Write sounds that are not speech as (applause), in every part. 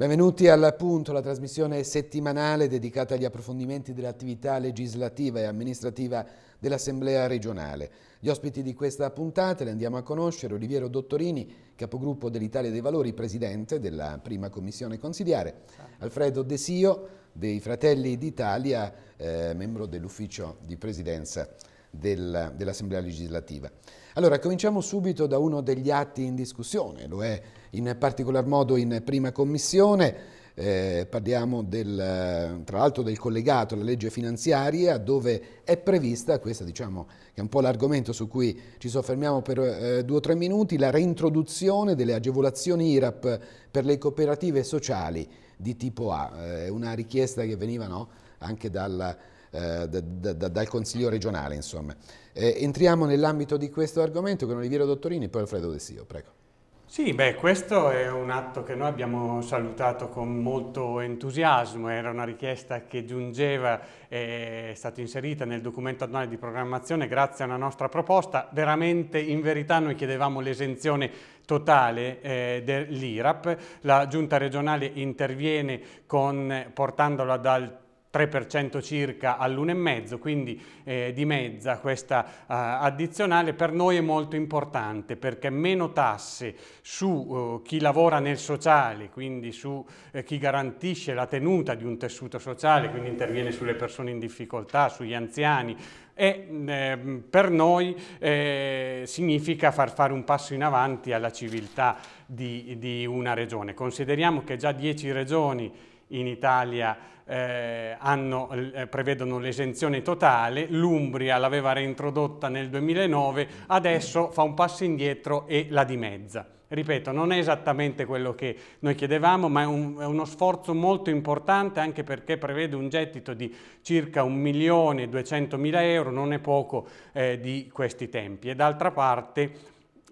Benvenuti all'appunto, la trasmissione settimanale dedicata agli approfondimenti dell'attività legislativa e amministrativa dell'Assemblea regionale. Gli ospiti di questa puntata le andiamo a conoscere Oliviero Dottorini, capogruppo dell'Italia dei Valori, presidente della prima commissione consiliare, Alfredo De Sio, dei Fratelli d'Italia, eh, membro dell'ufficio di presidenza dell'Assemblea dell legislativa. Allora, cominciamo subito da uno degli atti in discussione, lo è in particolar modo in prima commissione, eh, parliamo del, eh, tra l'altro del collegato alla legge finanziaria dove è prevista, questo diciamo che è un po' l'argomento su cui ci soffermiamo per eh, due o tre minuti, la reintroduzione delle agevolazioni IRAP per le cooperative sociali di tipo A, eh, una richiesta che veniva no, anche dalla eh, dal Consiglio regionale. Insomma. Eh, entriamo nell'ambito di questo argomento con Oliviero Dottorini e poi Alfredo Dessio, prego. Sì, beh, questo è un atto che noi abbiamo salutato con molto entusiasmo, era una richiesta che giungeva, eh, è stata inserita nel documento annuale di programmazione grazie a una nostra proposta, veramente in verità noi chiedevamo l'esenzione totale eh, dell'IRAP, la giunta regionale interviene con, ad dal 3% circa all'1,5, quindi eh, di mezza questa uh, addizionale per noi è molto importante perché meno tasse su uh, chi lavora nel sociale, quindi su uh, chi garantisce la tenuta di un tessuto sociale, quindi interviene sulle persone in difficoltà, sugli anziani, e eh, per noi eh, significa far fare un passo in avanti alla civiltà di, di una regione. Consideriamo che già 10 regioni in Italia eh, hanno, eh, prevedono l'esenzione totale, l'Umbria l'aveva reintrodotta nel 2009, adesso fa un passo indietro e la dimezza. Ripeto, non è esattamente quello che noi chiedevamo, ma è, un, è uno sforzo molto importante anche perché prevede un gettito di circa 1.200.000 euro, non è poco eh, di questi tempi. E d'altra parte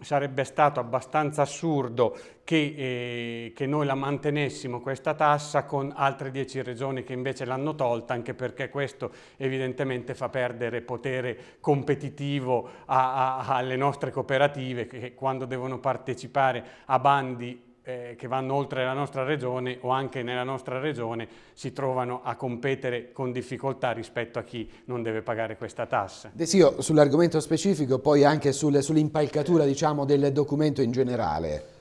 sarebbe stato abbastanza assurdo che, eh, che, noi la mantenessimo questa tassa con altre 10 regioni che invece l'hanno tolta, anche perché questo evidentemente fa perdere potere competitivo a, a, alle nostre cooperative che quando devono partecipare a bandi eh, che vanno oltre la nostra regione o anche nella nostra regione si trovano a competere con difficoltà rispetto a chi non deve pagare questa tassa. De Sio, sull'argomento specifico, poi anche sul, sull'impalcatura diciamo, del documento in generale.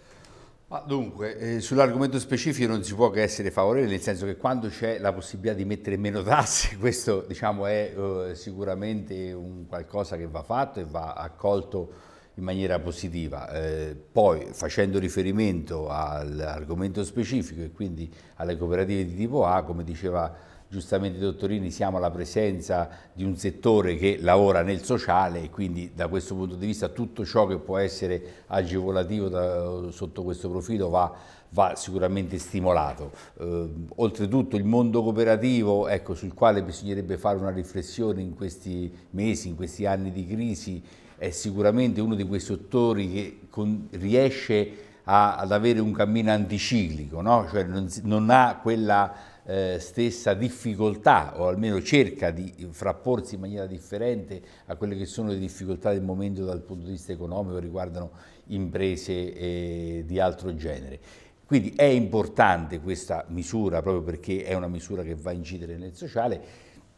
Ma dunque, eh, sull'argomento specifico non si può che essere favorevoli, nel senso che quando c'è la possibilità di mettere meno tasse, (laughs) questo diciamo, è eh, sicuramente un qualcosa che va fatto e va accolto in maniera positiva. Eh, poi facendo riferimento all'argomento specifico e quindi alle cooperative di tipo A, come diceva giustamente Dottorini, siamo alla presenza di un settore che lavora nel sociale e quindi da questo punto di vista tutto ciò che può essere agevolativo da, sotto questo profilo va, va sicuramente stimolato. Eh, oltretutto il mondo cooperativo ecco, sul quale bisognerebbe fare una riflessione in questi mesi, in questi anni di crisi, è sicuramente uno di quei settori che con, riesce a, ad avere un cammino anticiclico, no? cioè non, non, ha quella eh, stessa difficoltà o almeno cerca di frapporsi in maniera differente a quelle che sono le difficoltà del momento dal punto di vista economico riguardano imprese eh, di altro genere. Quindi è importante questa misura proprio perché è una misura che va a incidere nel sociale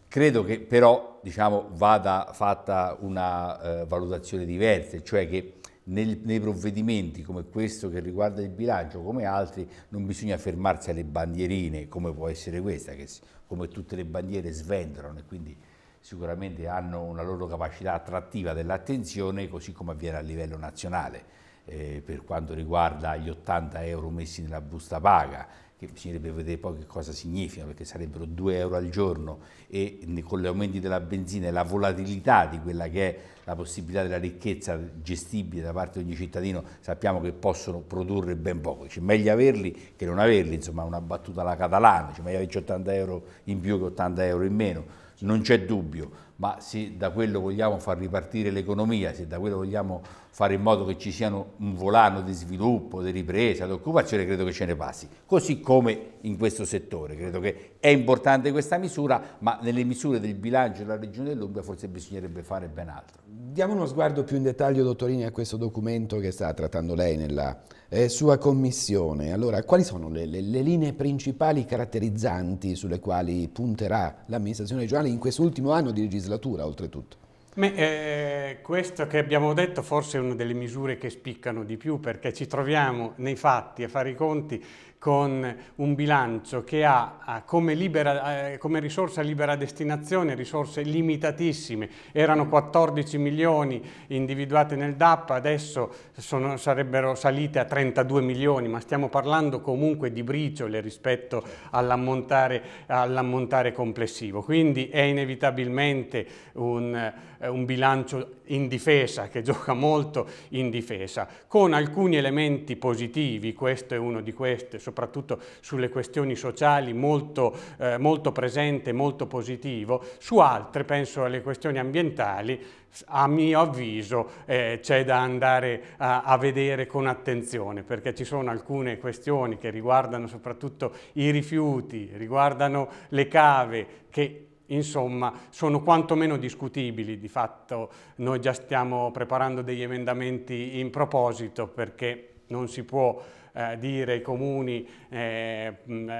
Credo che però diciamo, vada fatta una eh, valutazione diversa, cioè che nel, nei provvedimenti come questo che riguarda il bilancio, come altri, non bisogna fermarsi alle bandierine, come può essere questa, che come tutte le bandiere sventolano e quindi sicuramente hanno una loro capacità attrattiva dell'attenzione, così come avviene a livello nazionale. Eh, per quanto riguarda gli 80 euro messi nella busta paga che bisognerebbe vedere poi che cosa significa, perché sarebbero 2 euro al giorno e con gli aumenti della benzina e la volatilità di quella che è la possibilità della ricchezza gestibile da parte di ogni cittadino, sappiamo che possono produrre ben poco, cioè, meglio averli che non averli, insomma una battuta alla catalana, cioè, meglio averci 80 euro in più che 80 euro in meno, non c'è dubbio, ma se da quello vogliamo far ripartire l'economia, se da quello vogliamo fare in modo che ci siano un volano di sviluppo, di ripresa, di occupazione, credo che ce ne passi. Così come in questo settore, credo che è importante questa misura, ma nelle misure del bilancio della Regione dell'Umbria forse bisognerebbe fare ben altro. Diamo uno sguardo più in dettaglio, dottorini, a questo documento che sta trattando lei nella eh, sua commissione. Allora, quali sono le, le, le linee principali caratterizzanti sulle quali punterà l'amministrazione regionale in quest'ultimo anno di legislatura, oltretutto? Beh, eh, questo che abbiamo detto forse è una delle misure che spiccano di più perché ci troviamo nei fatti a fare i conti con un bilancio che ha come, libera, eh, come risorsa libera destinazione risorse limitatissime, erano 14 milioni individuate nel DAP, adesso sono, sarebbero salite a 32 milioni, ma stiamo parlando comunque di briciole rispetto all'ammontare all complessivo, quindi è inevitabilmente un un bilancio in difesa, che (laughs) gioca molto in difesa, con alcuni elementi positivi, questo è uno di questi, soprattutto sulle questioni sociali, molto, eh, molto presente, molto positivo, su altre, penso alle questioni ambientali, a mio avviso eh, c'è da andare a, a, vedere con attenzione perché ci sono alcune questioni che riguardano soprattutto i rifiuti, riguardano le cave che insomma, sono quantomeno discutibili. Di fatto noi già stiamo preparando degli emendamenti in proposito perché non si può eh, dire ai comuni, eh,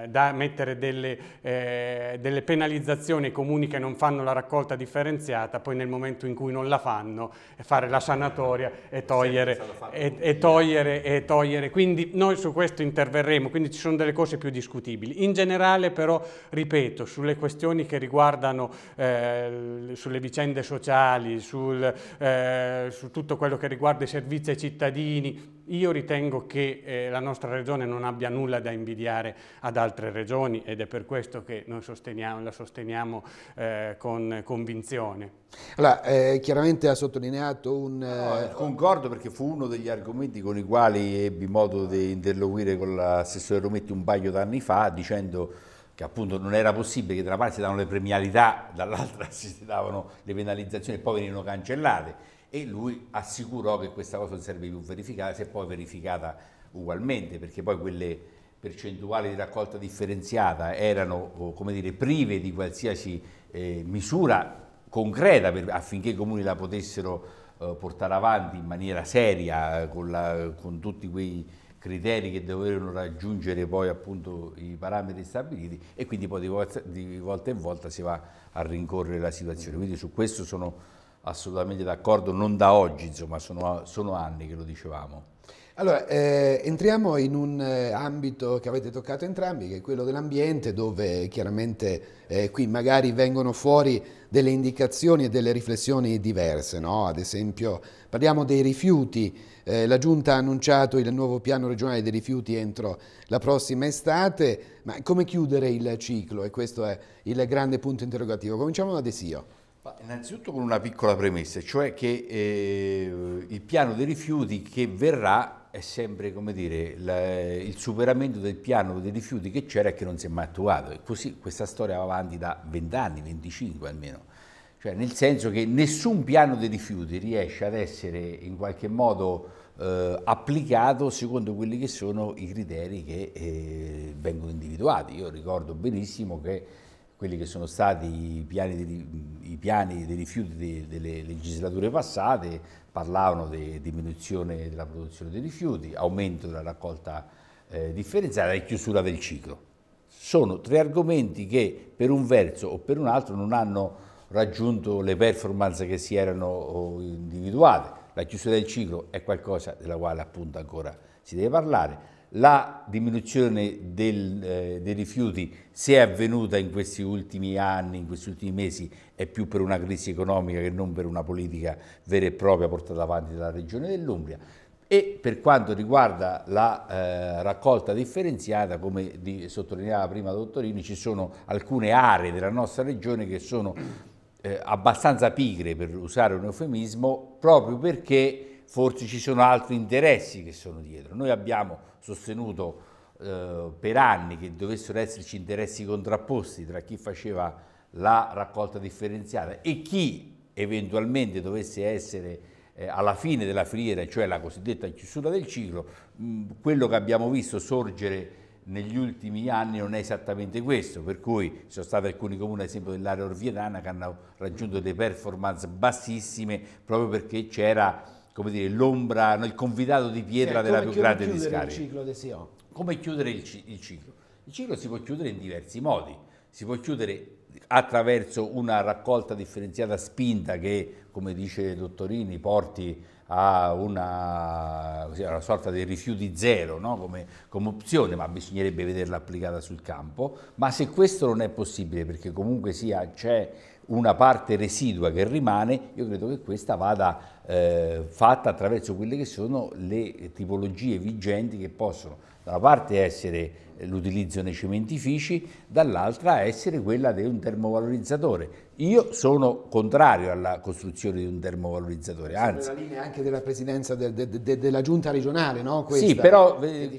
da mettere delle, eh, delle, penalizzazioni ai comuni che non fanno la raccolta differenziata, poi nel momento in cui non la fanno eh, fare la sanatoria e togliere. E, e, togliere, e togliere. Quindi noi su questo interverremo, quindi ci sono delle cose più discutibili. In generale però, ripeto, sulle questioni che riguardano eh, sulle vicende sociali, sul, eh, su tutto quello che riguarda i servizi ai cittadini, io ritengo che eh, la nostra regione non abbia nulla da invidiare ad altre regioni ed è per questo che noi sosteniamo, la sosteniamo eh, con convinzione. Allora, eh, chiaramente ha sottolineato un... No, eh, concordo perché fu uno degli argomenti con i quali ebbi modo di interloquire con l'assessore Rometti un paio d'anni fa dicendo che appunto non era possibile che da una parte si davano le premialità, dall'altra (laughs) si davano le penalizzazioni e poi venivano cancellate e lui assicurò che questa cosa non sarebbe più verificata, si è poi verificata ugualmente, perché poi quelle percentuali di raccolta differenziata erano come dire, prive di qualsiasi eh, misura concreta per, affinché i comuni la potessero eh, portare avanti in maniera seria, con, la, con tutti quei criteri che dovevano raggiungere poi appunto i parametri stabiliti e quindi poi di volta, in volta si va a rincorrere la situazione. Quindi su questo sono assolutamente d'accordo, non da oggi, insomma, sono, sono anni che lo dicevamo. Allora, eh, entriamo in un eh, ambito che avete toccato entrambi, che è quello dell'ambiente, dove chiaramente eh, qui magari vengono fuori delle indicazioni e delle riflessioni diverse, no? ad esempio parliamo dei rifiuti, eh, la Giunta ha annunciato il nuovo piano regionale dei rifiuti entro la prossima estate, ma come chiudere il ciclo? E questo è il grande punto interrogativo. Cominciamo da Desio. Innanzitutto con una piccola premessa, cioè che eh, il piano dei rifiuti che verrà è sempre dire, la, il superamento del piano dei rifiuti che c'era e che non si è mai attuato. E così questa storia va avanti da 20 anni, 25 almeno. Cioè nel senso che nessun piano dei rifiuti riesce ad essere in qualche modo eh, applicato secondo quelli che sono i criteri che eh, vengono individuati. Io ricordo benissimo che quelli che sono stati i piani di, piani dei rifiuti de, delle legislature passate parlavano di diminuzione della produzione dei rifiuti, aumento della raccolta eh, differenziata e chiusura del ciclo. Sono tre argomenti che per un verso o per un altro non hanno raggiunto le performance che si erano oh, individuate. La chiusura del ciclo è qualcosa della quale appunto ancora si deve parlare la diminuzione del, eh, dei rifiuti, se è avvenuta in questi ultimi anni, in questi ultimi mesi, è più per una crisi economica che non per una politica vera e propria portata avanti dalla Regione dell'Umbria. E per quanto riguarda la eh, raccolta differenziata, come di, sottolineava prima Dottorini, ci sono alcune aree della nostra regione che sono eh, abbastanza pigre, per usare un eufemismo, proprio perché forse ci sono altri interessi che sono dietro. Noi abbiamo sostenuto eh, per anni che dovessero esserci interessi contrapposti tra chi faceva la raccolta differenziata e chi eventualmente dovesse essere eh, alla fine della filiera, cioè la cosiddetta chiusura del ciclo, mh, mm, quello che abbiamo visto sorgere negli ultimi anni non è esattamente questo, per cui ci sono stati alcuni comuni, ad esempio dell'area orvietana, che hanno raggiunto delle performance bassissime proprio perché c'era come dire, l'ombra, il convidato di pietra cioè, della più grande discarica. Come chiudere il ciclo Come chiudere il, il ciclo? Il ciclo si può chiudere in diversi modi. Si può chiudere attraverso una raccolta differenziata spinta che, come dice Dottorini, porti a una, una, sorta di rifiuti zero no? come, come, opzione, ma bisognerebbe vederla applicata sul campo. Ma se questo non è possibile, perché comunque sia c'è una parte residua che rimane, io credo che questa vada eh, fatta attraverso quelle che sono le tipologie vigenti che possono da una parte essere l'utilizzo nei cementifici, dall'altra essere quella di un termovalorizzatore. Io sono contrario alla costruzione di un termovalorizzatore, anzi... È la linea anche della presidenza de, de, de, della giunta regionale, no? Questa, sì, però eh,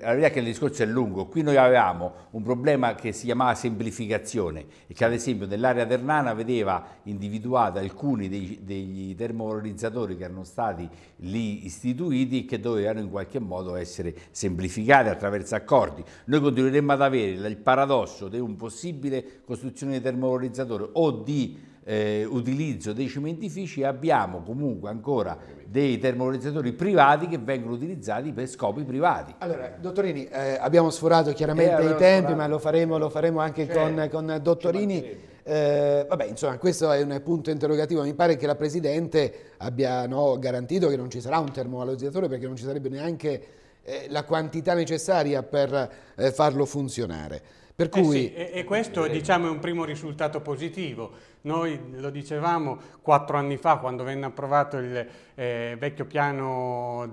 la verità è che il discorso è lungo. Qui noi avevamo un problema che si chiamava semplificazione e che ad esempio nell'area ternana vedeva individuati alcuni dei, degli termovalorizzatori che erano stati lì istituiti e che dovevano in qualche modo essere semplificate attraverso accordi, noi continueremo ad avere il paradosso di un possibile costruzione di termovalorizzatore o di eh, utilizzo dei cementifici abbiamo comunque ancora dei termovalorizzatori privati che vengono utilizzati per scopi privati. Allora, dottorini, eh, abbiamo sforato chiaramente eh, i tempi, sforato. ma lo faremo, lo faremo anche con, con, Dottorini. Eh, vabbè, insomma, questo è un punto interrogativo. Mi pare che la Presidente abbia no, garantito che non ci sarà un termovalorizzatore perché non ci sarebbe neanche eh, la quantità necessaria per eh, farlo funzionare. Per eh cui... Sì, e, e, questo eh, eh, diciamo, è un primo risultato positivo. Noi lo dicevamo quattro anni fa quando venne approvato l'attuale piano,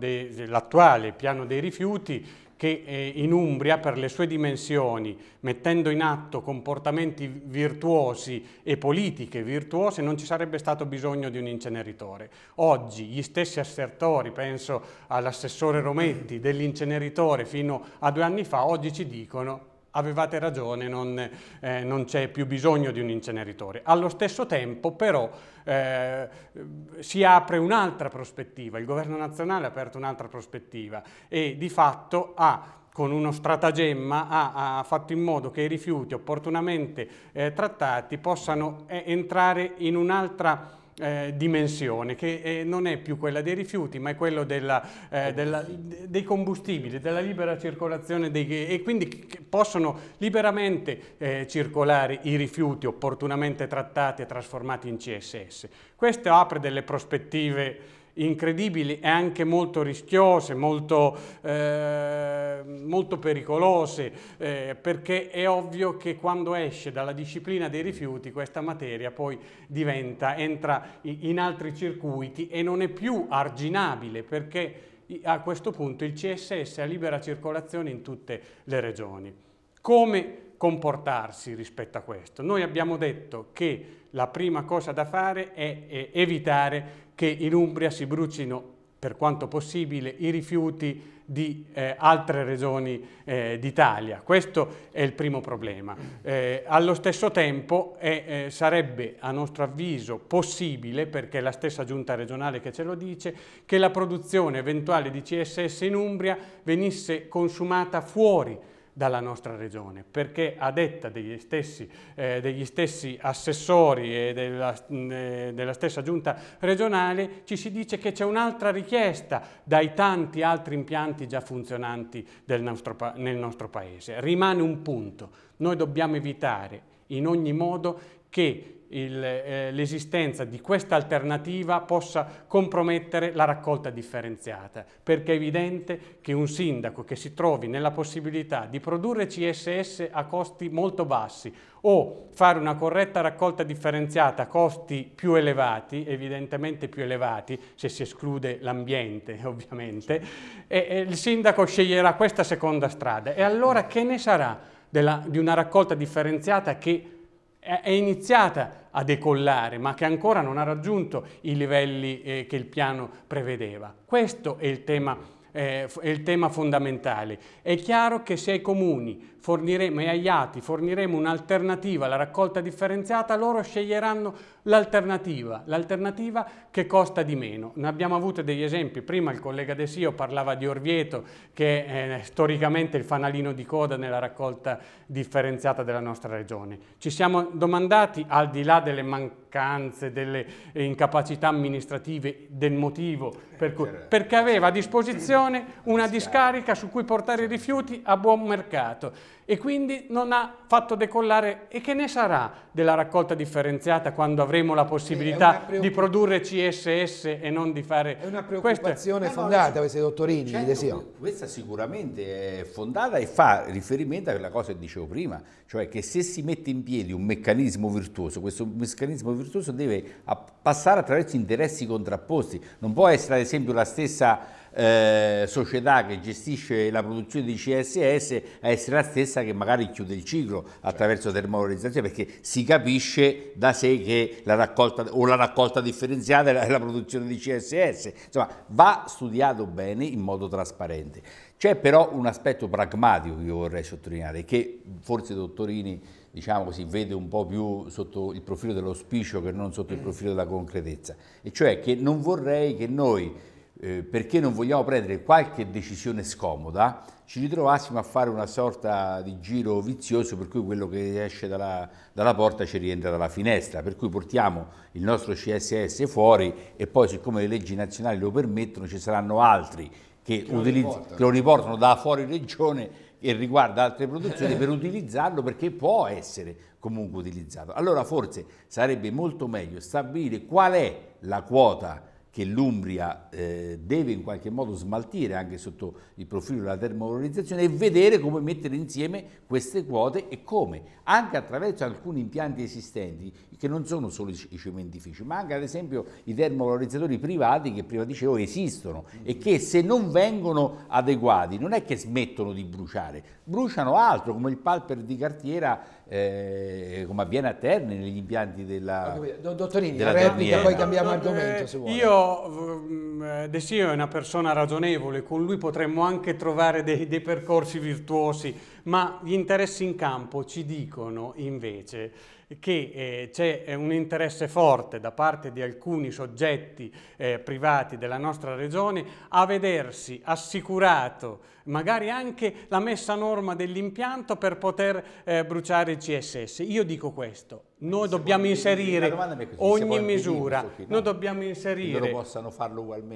piano dei rifiuti, che eh, in Umbria per le sue dimensioni, mettendo in atto comportamenti virtuosi e politiche virtuose, non ci sarebbe stato bisogno di un inceneritore. Oggi gli stessi assertori, penso all'assessore Rometti, dell'inceneritore fino a due anni fa, oggi ci dicono avevate ragione, non, eh, non c'è più bisogno di un inceneritore. Allo stesso tempo però eh, si apre un'altra prospettiva, il governo nazionale ha aperto un'altra prospettiva e di fatto ha con uno stratagemma ha, ha, fatto in modo che i rifiuti opportunamente eh, trattati possano eh, entrare in un'altra prospettiva eh, dimensione, che eh, non è più quella dei rifiuti, ma è quella della, eh, della, dei combustibili, della libera circolazione dei, e quindi possono liberamente eh, circolare i rifiuti opportunamente trattati e trasformati in CSS. Questo apre delle prospettive incredibili e anche molto rischiose, molto, eh, molto pericolose, eh, perché è ovvio che quando esce dalla disciplina dei rifiuti questa materia poi diventa, entra in altri circuiti e non è più arginabile perché a questo punto il CSS ha libera circolazione in tutte le regioni. Come comportarsi rispetto a questo. Noi abbiamo detto che la prima cosa da fare è, evitare che in Umbria si brucino per quanto possibile i rifiuti di eh, altre regioni eh, d'Italia. Questo è il primo problema. Eh, allo stesso tempo è, eh, sarebbe a nostro avviso possibile, perché è la stessa giunta regionale che ce lo dice, che la produzione eventuale di CSS in Umbria venisse consumata fuori dalla nostra regione, perché a detta degli stessi, eh, degli stessi assessori e della, eh, della, stessa giunta regionale ci si dice che c'è un'altra richiesta dai tanti altri impianti già funzionanti nostro, nel nostro paese. Rimane un punto, noi dobbiamo evitare in ogni modo che eh, l'esistenza eh, di questa alternativa possa compromettere la raccolta differenziata, perché è evidente che un sindaco che si trovi nella possibilità di produrre CSS a costi molto bassi o fare una corretta raccolta differenziata a costi più elevati, evidentemente più elevati, se si esclude l'ambiente (laughs) ovviamente, e, e il sindaco sceglierà questa seconda strada. E allora che ne sarà della, di una raccolta differenziata che è iniziata a decollare ma che ancora non ha raggiunto i livelli eh, che il piano prevedeva. Questo è il tema eh, è il tema fondamentale. È chiaro che se ai comuni forniremo, e agli ATI forniremo un'alternativa alla raccolta differenziata, loro sceglieranno l'alternativa, l'alternativa che costa di meno. Ne abbiamo avuto degli esempi, prima il collega De Sio parlava di Orvieto che è eh, storicamente il fanalino di coda nella raccolta differenziata della nostra regione. Ci siamo domandati, al di là delle mancanze, delle eh, incapacità amministrative, del motivo, per cui, perché aveva a disposizione una discarica su cui portare i rifiuti a buon mercato e quindi non ha fatto decollare e che ne sarà della raccolta differenziata quando avremo avremo la possibilità di produrre CSS e non di fare... È una preoccupazione questa... Eh, fondata, questi dottorini, certo, Desio. Questa sicuramente è fondata e fa riferimento a quella cosa che dicevo prima, cioè che se si mette in piedi un meccanismo virtuoso, questo meccanismo virtuoso deve passare attraverso interessi contrapposti, non può essere ad esempio la stessa eh, società che gestisce la produzione di CSS a essere la stessa che magari chiude il ciclo attraverso termovalorizzazione perché si capisce da sé che la raccolta o la raccolta differenziata è la, produzione di CSS insomma va studiato bene in modo trasparente c'è però un aspetto pragmatico che io vorrei sottolineare che forse Dottorini diciamo così, vede un po' più sotto il profilo dell'ospicio che non sotto il profilo della concretezza e cioè che non vorrei che noi eh, perché non vogliamo prendere qualche decisione scomoda, ci ritrovassimo a fare una sorta di giro vizioso per cui quello che esce dalla, dalla porta ci rientra dalla finestra, per cui portiamo il nostro CSS fuori e poi siccome le leggi nazionali lo permettono ci saranno altri che, che, utilizzi, lo che, lo riportano da fuori regione e riguarda altre produzioni (laughs) per utilizzarlo perché può essere comunque utilizzato. Allora forse sarebbe molto meglio stabilire qual è la quota che l'Umbria eh, deve in qualche modo smaltire anche sotto il profilo della termovalorizzazione e vedere come mettere insieme queste quote e come, anche attraverso alcuni impianti esistenti, che non sono solo i cementifici, ma anche ad esempio i termovalorizzatori privati che prima dicevo esistono e che se non vengono adeguati non è che smettono di bruciare, bruciano altro come il palper di cartiera eh, come avviene a Terni negli impianti della Dottorini, della replica, poi eh. cambiamo no, argomento eh, Io, mm, eh, De Sio è una persona ragionevole, con lui potremmo anche trovare dei, dei percorsi virtuosi ma gli interessi in campo ci dicono invece che eh, c'è eh, un interesse forte da parte di alcuni soggetti eh, privati della nostra regione a vedersi assicurato magari anche la messa a norma dell'impianto per poter eh, bruciare il CSS. Io dico questo, noi dobbiamo inserire ogni misura, noi dobbiamo inserire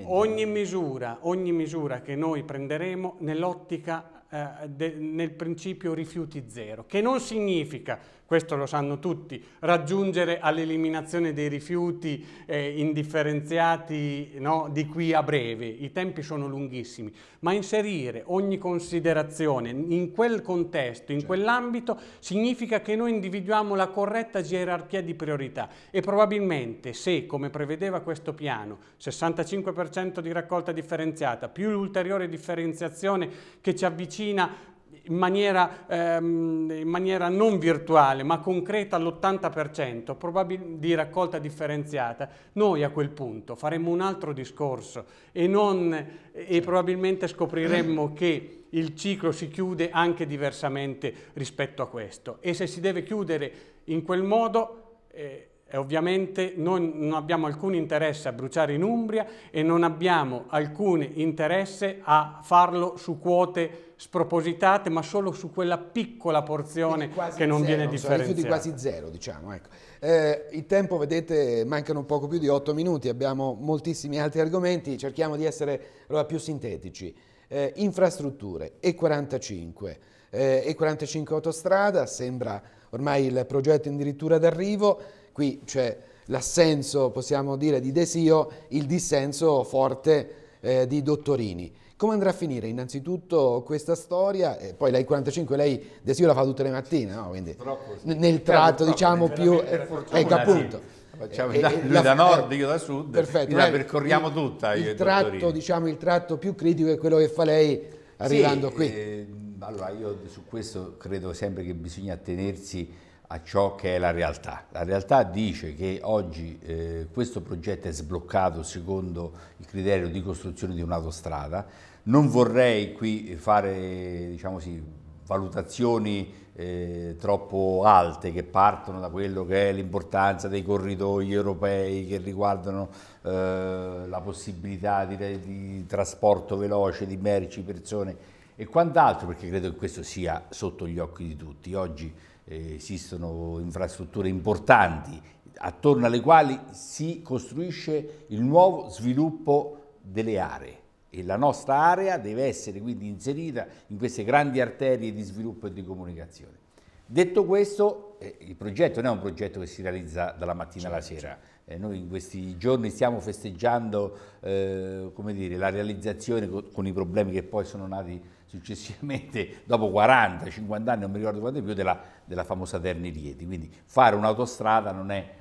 ogni misura, ogni misura che noi prenderemo nell'ottica eh, de, nel principio rifiuti zero, che non significa questo lo sanno tutti, raggiungere all'eliminazione dei rifiuti eh, indifferenziati no, di qui a breve, i tempi sono lunghissimi, ma inserire ogni considerazione in quel contesto, in certo. quell'ambito, significa che noi individuiamo la corretta gerarchia di priorità e probabilmente se, come prevedeva questo piano, 65% di raccolta differenziata più l'ulteriore differenziazione che ci avvicina in maniera, ehm, in maniera non virtuale ma concreta all'80% di raccolta differenziata, noi a quel punto faremmo un altro discorso e, non, e probabilmente scopriremmo (clears throat) che il ciclo si chiude anche diversamente rispetto a questo e se si deve chiudere in quel modo eh, ovviamente noi non abbiamo alcun interesse a bruciare in Umbria e non abbiamo alcun interesse a farlo su quote spropositate, ma solo su quella piccola porzione che non zero, viene differenziata. rifiuti quasi zero, diciamo. Ecco. Eh, il tempo, vedete, mancano poco più di otto minuti, abbiamo moltissimi altri argomenti, cerchiamo di essere allora, più sintetici. Eh, infrastrutture, E45. Eh, E45 autostrada sembra ormai il progetto addirittura d'arrivo, qui c'è l'assenso, possiamo dire, di Desio, il dissenso forte eh, di Dottorini. Come andrà a finire innanzitutto questa storia? E poi lei 45, lei Desio la fa tutte le mattine, no? Quindi, diciamo, eh, ecco, sì. nel tratto troppo, diciamo più... Ecco appunto. Sì. Facciamo eh, da, lui la, da nord, eh, io da sud, perfetto, la percorriamo il, tutta. Il tratto, diciamo, il tratto più critico è quello che fa lei arrivando sì, qui. Eh, allora io su questo credo sempre che bisogna tenersi a ciò che è la realtà. La realtà dice che oggi eh, questo progetto è sbloccato secondo il criterio di costruzione di un'autostrada. Non vorrei qui fare diciamo sì, valutazioni eh, troppo alte che partono da quello che è l'importanza dei corridoi europei che riguardano eh, la possibilità di, di trasporto veloce di merci, persone e quant'altro, perché credo che questo sia sotto gli occhi di tutti. Oggi eh, esistono infrastrutture importanti attorno alle quali si costruisce il nuovo sviluppo delle aree e la nostra area deve essere quindi inserita in queste grandi arterie di sviluppo e di comunicazione. Detto questo, eh, il progetto non è un progetto che si realizza dalla mattina alla certo. sera. Eh, noi in questi giorni stiamo festeggiando eh, dire, la realizzazione co con i problemi che poi sono nati successivamente, (laughs) dopo 40-50 anni, non mi ricordo quanto più, della della famosa Terni-Rieti, quindi fare un'autostrada non è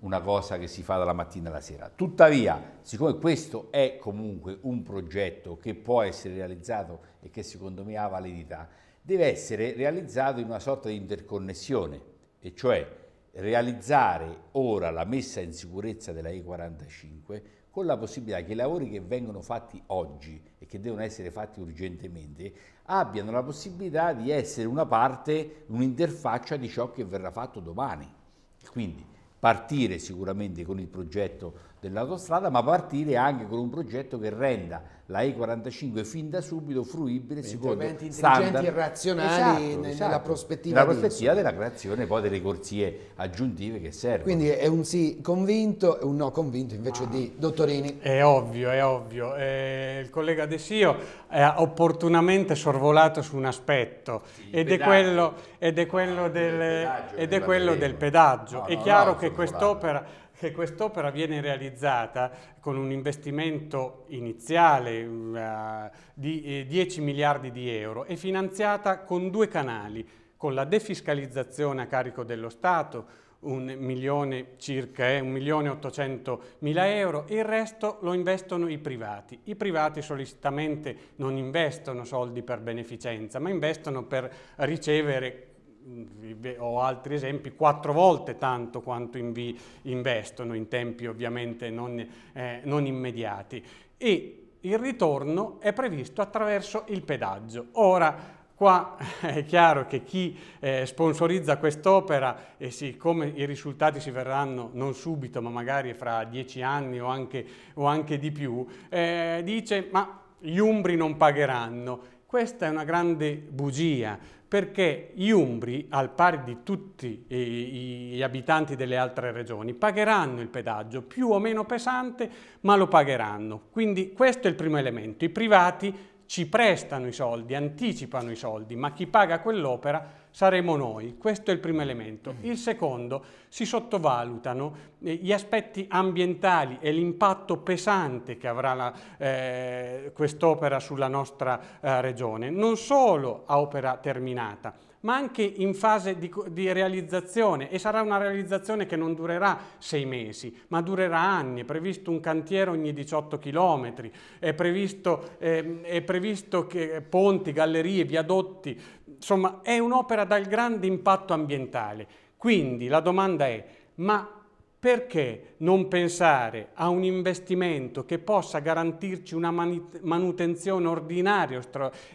una cosa che si fa dalla mattina alla sera. Tuttavia, siccome questo è comunque un progetto che può essere realizzato e che secondo me ha validità, deve essere realizzato in una sorta di interconnessione, e cioè realizzare ora la messa in sicurezza della E45 con la possibilità che i lavori che vengono fatti oggi e che devono essere fatti urgentemente abbiano la possibilità di essere una parte, un'interfaccia di ciò che verrà fatto domani. Quindi partire sicuramente con il progetto dell'autostrada, ma partire anche con un progetto che renda la E45 fin da subito fruibile secondo interventi standard. e razionali esatto, nella esatto. prospettiva, nella prospettiva della creazione poi delle corsie aggiuntive che servono. Quindi è un sì convinto e un no convinto invece ah. di Dottorini. È ovvio, è ovvio. Eh, il collega De Sio ha opportunamente sorvolato su un aspetto sì, ed, è quello, ed, è quello, del, ah, del pedaggio. È quello del pedaggio. No, è no, chiaro no, che quest'opera che quest'opera viene realizzata con un investimento iniziale uh, di eh, 10 miliardi di euro e finanziata con due canali, con la defiscalizzazione a carico dello Stato, un milione circa, eh, mila euro, il resto lo investono i privati. I privati solitamente non investono soldi per beneficenza, ma investono per ricevere ho altri esempi, quattro volte tanto quanto invi, investono in tempi ovviamente non, eh, non immediati. E il ritorno è previsto attraverso il pedaggio. Ora, Qua (laughs) è chiaro che chi eh, sponsorizza quest'opera e siccome i risultati si verranno non subito ma magari fra dieci anni o anche, o anche di più, eh, dice ma gli umbri non pagheranno questa è una grande bugia perché gli Umbri, al pari di tutti gli abitanti delle altre regioni, pagheranno il pedaggio, più o meno pesante, ma lo pagheranno. Quindi questo è il primo elemento. I privati ci prestano i soldi, anticipano i soldi, ma chi paga quell'opera saremo noi. Questo è il primo elemento. Mm-hmm. Il secondo, si sottovalutano eh, gli aspetti ambientali e l'impatto pesante che avrà eh, quest'opera sulla nostra eh, regione, non solo a opera terminata, ma anche in fase di, di, realizzazione e sarà una realizzazione che non durerà sei mesi, ma durerà anni, è previsto un cantiere ogni 18 km, è previsto, eh, è previsto che ponti, gallerie, viadotti insomma, è un'opera dal grande impatto ambientale. Quindi la domanda è, ma perché non pensare a un investimento che possa garantirci una manutenzione ordinaria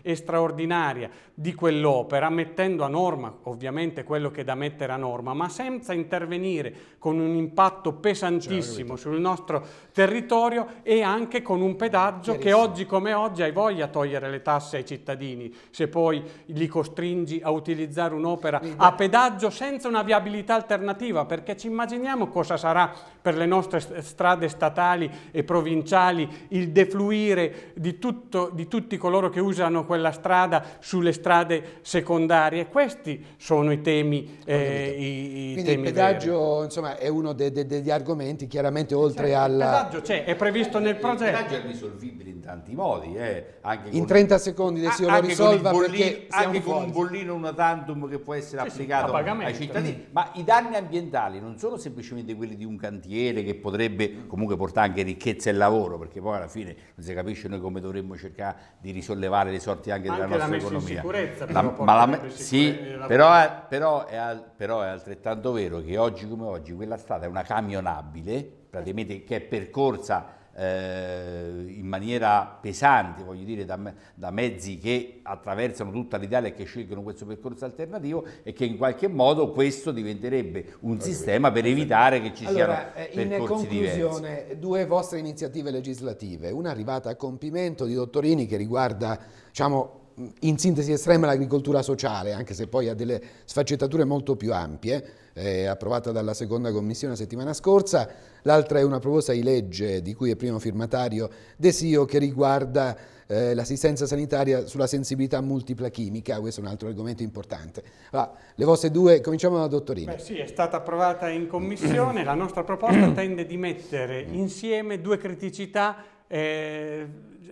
e straordinaria di quell'opera, mettendo a norma ovviamente quello che è da mettere a norma, ma senza intervenire con un impatto pesantissimo certo. sul nostro territorio e anche con un pedaggio che oggi come oggi hai voglia togliere le tasse ai cittadini, se poi li costringi a utilizzare un'opera a pedaggio senza una viabilità alternativa, perché ci immaginiamo cosa sarà per le nostre strade statali e provinciali il defluire di, tutto, di tutti coloro che usano quella strada sulle strade secondarie. Questi sono i temi, eh, i, i Quindi temi il pedaggio veri. insomma, è uno de, de, degli argomenti, chiaramente oltre sì, al... Il pedaggio c'è, è previsto nel progetto. Il pedaggio è risolvibile in tanti modi. Eh. in con... 30 secondi adesso io lo risolva bollino, perché Anche con fuori. un bollino, una tantum che può essere sì, applicato sì, ai cittadini. Eh. Ma i danni ambientali non sono semplicemente quelli quelli di un cantiere che potrebbe comunque portare anche ricchezza e lavoro, perché poi alla fine non si capisce noi come dovremmo cercare di risollevare le sorti anche, anche della nostra economia. Sicurezza, la, ma la, sì, però è, però, è, però è altrettanto vero che oggi come oggi quella strada è una camionabile, praticamente che è percorsa eh, in maniera pesante, voglio dire, da, da mezzi che attraversano tutta l'Italia e che scelgono questo percorso alternativo e che in qualche modo questo diventerebbe un sistema per evitare che ci siano allora, siano eh, in conclusione, diversi. due vostre iniziative legislative, una arrivata a compimento di Dottorini che riguarda, diciamo, in sintesi estrema l'agricoltura sociale, anche se poi ha delle sfaccettature molto più ampie, eh, approvata dalla seconda commissione la settimana scorsa, l'altra è una proposta di legge di cui è primo firmatario Desio che riguarda eh, l'assistenza sanitaria sulla sensibilità multipla chimica, questo è un altro argomento importante. Allora, le vostre due, cominciamo dalla dottorina. sì, è stata approvata in commissione, la nostra proposta tende di mettere insieme due criticità eh,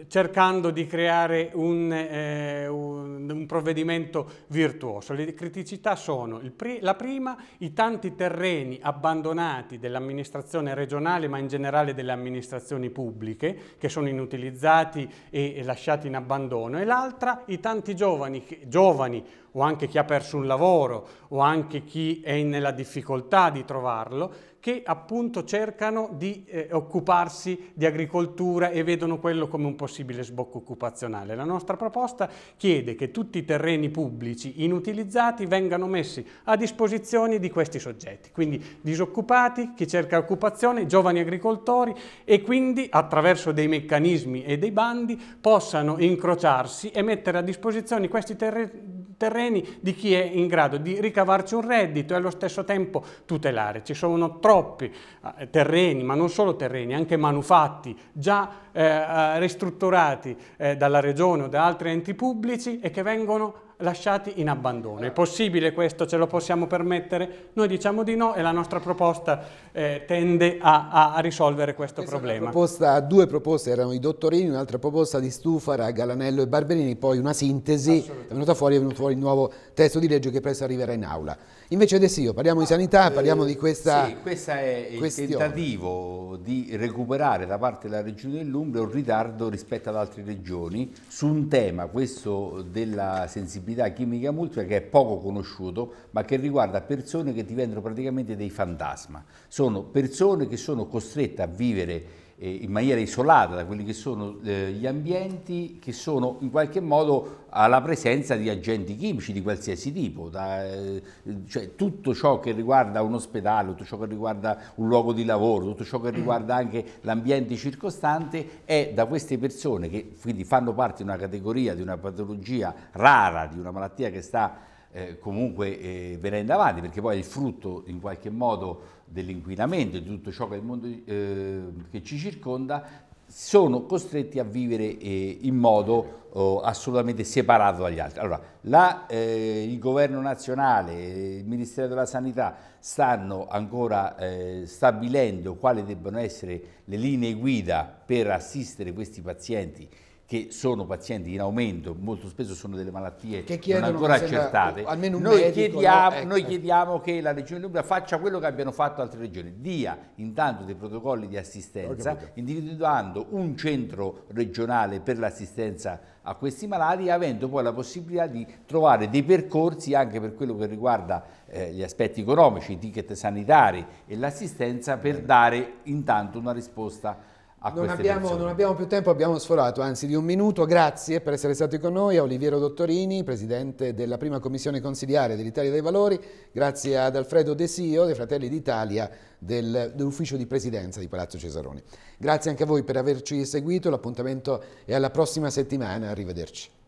cercando di creare un, eh, un, un, provvedimento virtuoso. Le criticità sono pri la prima, i tanti terreni abbandonati dell'amministrazione regionale ma in generale delle amministrazioni pubbliche che sono inutilizzati e, e lasciati in abbandono e l'altra i tanti giovani, giovani o anche chi ha perso un lavoro o anche chi è nella difficoltà di trovarlo che appunto cercano di eh, occuparsi di agricoltura e vedono quello come un possibile sbocco occupazionale. La nostra proposta chiede che tutti i terreni pubblici inutilizzati vengano messi a disposizione di questi soggetti, quindi disoccupati, chi cerca occupazione, giovani agricoltori e quindi attraverso dei meccanismi e dei bandi possano incrociarsi e mettere a disposizione questi terreni terreni di chi è in grado di ricavarci un reddito e allo stesso tempo tutelare. Ci sono troppi ah, terreni, ma non solo terreni, anche manufatti già eh, ah, ristrutturati eh, dalla regione o da altri enti pubblici e che vengono lasciati in abbandono. È possibile questo? Ce lo possiamo permettere? Noi diciamo di no e la nostra proposta eh, tende a, a, risolvere questo Questa problema. Proposta, due proposte erano i dottorini, un'altra proposta di Stufara, Galanello e Barberini, poi una sintesi è venuta fuori, è venuto fuori il nuovo testo di legge che presto arriverà in aula. Invece adesso Sio, parliamo di sanità, eh, parliamo di questa Sì, questo è il tentativo di recuperare da parte della Regione dell'Umbria un ritardo rispetto ad altre regioni su un tema, questo della sensibilità un'attività chimica multipla che è poco conosciuto ma che riguarda persone che diventano praticamente dei fantasma. Sono persone che sono costrette a vivere in maniera isolata da quelli che sono eh, gli ambienti che sono in qualche modo alla presenza di agenti chimici di qualsiasi tipo, da, eh, cioè tutto ciò che riguarda un ospedale, tutto ciò che riguarda un luogo di lavoro, tutto ciò che mm. riguarda anche l'ambiente circostante è da queste persone che quindi fanno parte di una categoria, di una patologia rara, di una malattia che sta eh, comunque eh, venendo avanti perché poi è il frutto in qualche modo dell'inquinamento e di tutto ciò che, mondo, eh, che, ci circonda, sono costretti a vivere eh, in modo oh, assolutamente separato dagli altri. Allora, la, eh, il governo nazionale, il Ministero della Sanità stanno ancora eh, stabilendo quali debbano essere le linee guida per assistere questi pazienti che sono pazienti in aumento, molto spesso sono delle malattie che non ancora accertate. Almeno un noi, medico, chiediamo, no? ecco. noi chiediamo che la Regione Lombardia faccia quello che abbiano fatto altre regioni, dia intanto dei protocolli di assistenza, individuando un centro regionale per l'assistenza a questi malati, avendo poi la possibilità di trovare dei percorsi anche per quello che riguarda eh, gli aspetti economici, i ticket sanitari e l'assistenza per dare intanto una risposta a non abbiamo, non abbiamo più tempo, abbiamo sforato, anzi di un minuto, grazie per essere stati con noi a Oliviero Dottorini, presidente della prima commissione consiliare dell'Italia dei Valori, grazie ad Alfredo Desio dei Fratelli d'Italia del, dell'ufficio di presidenza di Palazzo Cesaroni. Grazie anche a voi per averci seguito, l'appuntamento è alla prossima settimana, arrivederci.